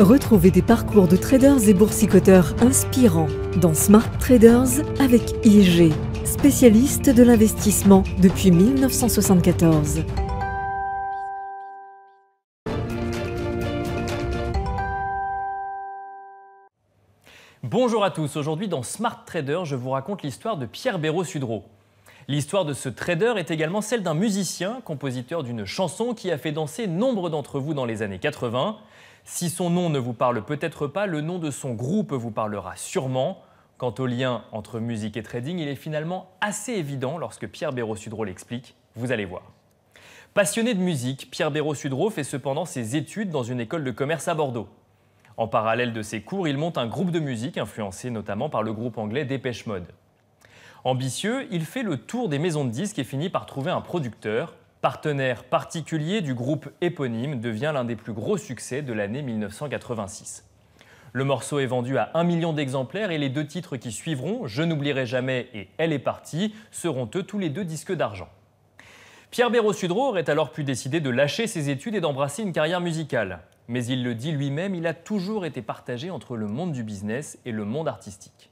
Retrouvez des parcours de traders et boursicoteurs inspirants dans Smart Traders avec IG, spécialiste de l'investissement depuis 1974. Bonjour à tous, aujourd'hui dans Smart Traders, je vous raconte l'histoire de Pierre Béraud-Sudreau. L'histoire de ce trader est également celle d'un musicien, compositeur d'une chanson qui a fait danser nombre d'entre vous dans les années 80. Si son nom ne vous parle peut-être pas, le nom de son groupe vous parlera sûrement. Quant au lien entre musique et trading, il est finalement assez évident lorsque Pierre Béraud-Sudreau l'explique. Vous allez voir. Passionné de musique, Pierre Béraud-Sudreau fait cependant ses études dans une école de commerce à Bordeaux. En parallèle de ses cours, il monte un groupe de musique influencé notamment par le groupe anglais Dépêche Mode. Ambitieux, il fait le tour des maisons de disques et finit par trouver un producteur. Partenaire particulier du groupe éponyme devient l'un des plus gros succès de l'année 1986. Le morceau est vendu à un million d'exemplaires et les deux titres qui suivront, Je n'oublierai jamais et Elle est partie, seront eux tous les deux disques d'argent. Pierre Béraud-Sudreau aurait alors pu décider de lâcher ses études et d'embrasser une carrière musicale. Mais il le dit lui-même, il a toujours été partagé entre le monde du business et le monde artistique.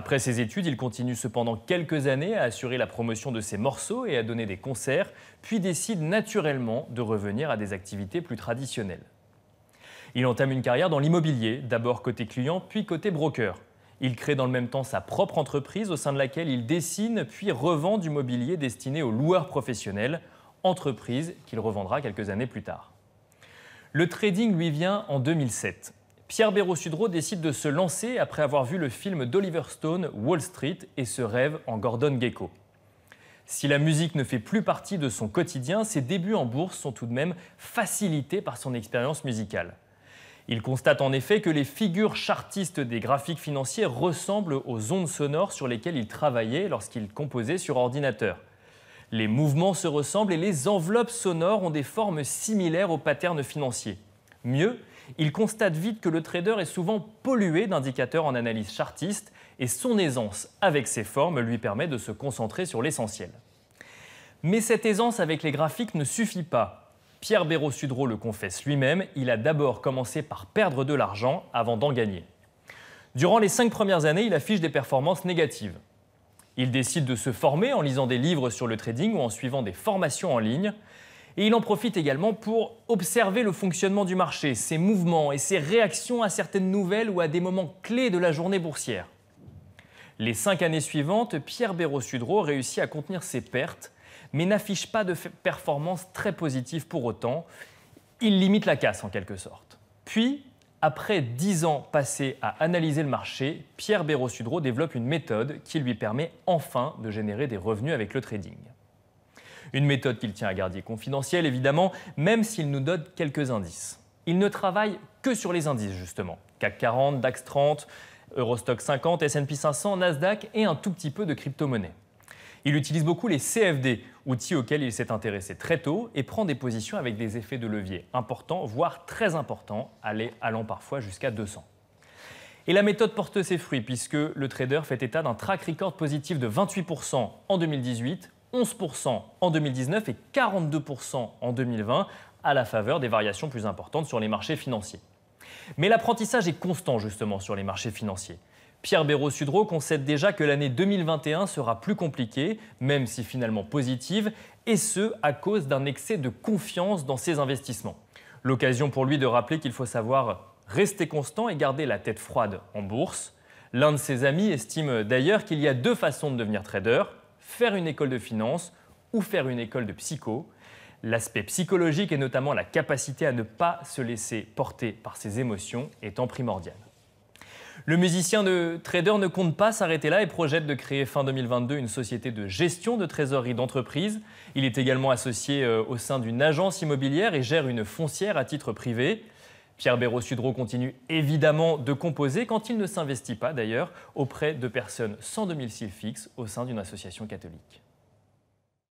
Après ses études, il continue cependant quelques années à assurer la promotion de ses morceaux et à donner des concerts, puis décide naturellement de revenir à des activités plus traditionnelles. Il entame une carrière dans l'immobilier, d'abord côté client, puis côté broker. Il crée dans le même temps sa propre entreprise au sein de laquelle il dessine puis revend du mobilier destiné aux loueurs professionnels, entreprise qu'il revendra quelques années plus tard. Le trading lui vient en 2007. Pierre Béraud-Sudreau décide de se lancer après avoir vu le film d'Oliver Stone, Wall Street, et se rêve en Gordon Gecko. Si la musique ne fait plus partie de son quotidien, ses débuts en bourse sont tout de même facilités par son expérience musicale. Il constate en effet que les figures chartistes des graphiques financiers ressemblent aux ondes sonores sur lesquelles il travaillait lorsqu'il composait sur ordinateur. Les mouvements se ressemblent et les enveloppes sonores ont des formes similaires aux patterns financiers. Mieux, il constate vite que le trader est souvent pollué d'indicateurs en analyse chartiste et son aisance avec ses formes lui permet de se concentrer sur l'essentiel. Mais cette aisance avec les graphiques ne suffit pas. Pierre Béraud-Sudreau le confesse lui-même, il a d'abord commencé par perdre de l'argent avant d'en gagner. Durant les cinq premières années, il affiche des performances négatives. Il décide de se former en lisant des livres sur le trading ou en suivant des formations en ligne. Et il en profite également pour observer le fonctionnement du marché, ses mouvements et ses réactions à certaines nouvelles ou à des moments clés de la journée boursière. Les cinq années suivantes, Pierre Béraud-Sudreau réussit à contenir ses pertes, mais n'affiche pas de performance très positive pour autant. Il limite la casse en quelque sorte. Puis, après dix ans passés à analyser le marché, Pierre Béraud-Sudreau développe une méthode qui lui permet enfin de générer des revenus avec le trading. Une méthode qu'il tient à garder confidentielle, évidemment, même s'il nous donne quelques indices. Il ne travaille que sur les indices, justement. CAC 40, DAX 30, Eurostock 50, SP 500, Nasdaq et un tout petit peu de crypto-monnaie. Il utilise beaucoup les CFD, outils auxquels il s'est intéressé très tôt et prend des positions avec des effets de levier importants, voire très importants, allant parfois jusqu'à 200. Et la méthode porte ses fruits puisque le trader fait état d'un track record positif de 28% en 2018 11% en 2019 et 42% en 2020 à la faveur des variations plus importantes sur les marchés financiers. Mais l'apprentissage est constant justement sur les marchés financiers. Pierre Béraud-Sudreau concède déjà que l'année 2021 sera plus compliquée, même si finalement positive, et ce à cause d'un excès de confiance dans ses investissements. L'occasion pour lui de rappeler qu'il faut savoir rester constant et garder la tête froide en bourse. L'un de ses amis estime d'ailleurs qu'il y a deux façons de devenir trader faire une école de finance ou faire une école de psycho. L'aspect psychologique et notamment la capacité à ne pas se laisser porter par ses émotions étant primordial. Le musicien de trader ne compte pas s'arrêter là et projette de créer fin 2022 une société de gestion de trésorerie d'entreprise. Il est également associé euh, au sein d'une agence immobilière et gère une foncière à titre privé. Pierre Béraud-Sudreau continue évidemment de composer quand il ne s'investit pas d'ailleurs auprès de personnes sans domicile fixe au sein d'une association catholique.